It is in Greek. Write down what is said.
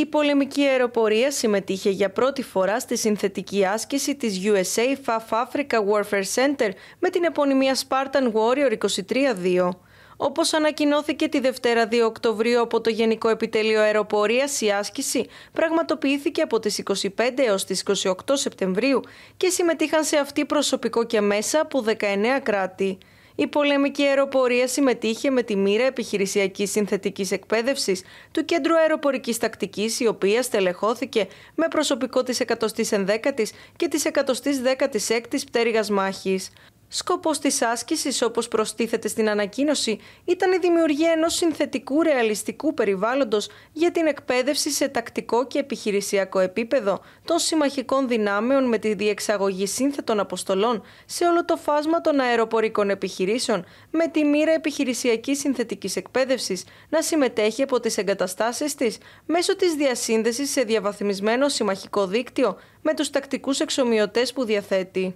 Η πολεμική αεροπορία συμμετείχε για πρώτη φορά στη συνθετική άσκηση της USA FAF Africa Warfare Center με την επωνυμία Spartan Warrior 23-2. Όπως ανακοινώθηκε τη Δευτέρα 2 Οκτωβρίου από το Γενικό Επιτελείο Αεροπορίας, η άσκηση πραγματοποιήθηκε από τις 25 έως τις 28 Σεπτεμβρίου και συμμετείχαν σε αυτή προσωπικό και μέσα από 19 κράτη. Η πολεμική αεροπορία συμμετείχε με τη μοίρα επιχειρησιακής συνθετικής εκπαίδευσης του Κέντρου Αεροπορικής Τακτικής, η οποία στελεχώθηκε με προσωπικό της 111η και της 116η πτέρυγας μάχης. Σκοπός της άσκησης, όπως προστίθεται στην ανακοίνωση, ήταν η δημιουργία ενός συνθετικού ρεαλιστικού περιβάλλοντος για την εκπαίδευση σε τακτικό και επιχειρησιακό επίπεδο των συμμαχικών δυνάμεων με τη διεξαγωγή σύνθετων αποστολών σε όλο το φάσμα των αεροπορικών επιχειρήσεων, με τη μοίρα επιχειρησιακής συνθετικής εκπαίδευσης να συμμετέχει από τις εγκαταστάσεις της μέσω της διασύνδεσης σε διαβαθμισμένο συμμαχικό δίκτυο με τους τακτικούς εξομοιωτές που διαθέτει.